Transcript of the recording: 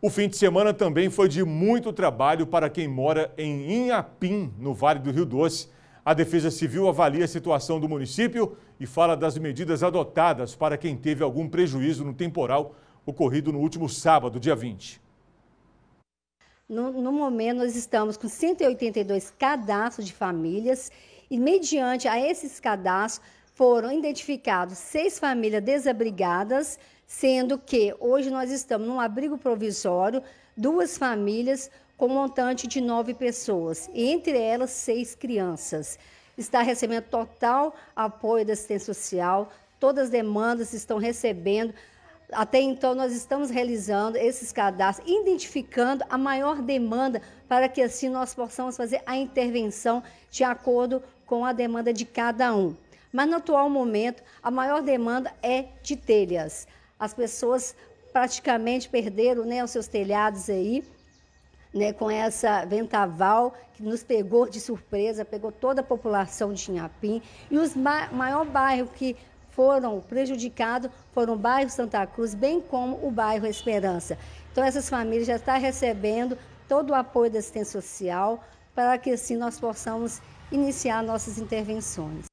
O fim de semana também foi de muito trabalho para quem mora em Inhapim, no Vale do Rio Doce. A Defesa Civil avalia a situação do município e fala das medidas adotadas para quem teve algum prejuízo no temporal ocorrido no último sábado, dia 20. No, no momento, nós estamos com 182 cadastros de famílias e, mediante a esses cadastros, foram identificados seis famílias desabrigadas, sendo que hoje nós estamos num abrigo provisório, duas famílias com um montante de nove pessoas, entre elas seis crianças. Está recebendo total apoio da assistência social, todas as demandas estão recebendo. Até então, nós estamos realizando esses cadastros, identificando a maior demanda, para que assim nós possamos fazer a intervenção de acordo com a demanda de cada um. Mas no atual momento, a maior demanda é de telhas. As pessoas praticamente perderam né, os seus telhados aí, né, com essa ventaval que nos pegou de surpresa, pegou toda a população de Inhapim. E os ma maior bairro que foram prejudicados foram o bairro Santa Cruz, bem como o bairro Esperança. Então, essas famílias já estão recebendo todo o apoio da assistência social para que assim nós possamos iniciar nossas intervenções.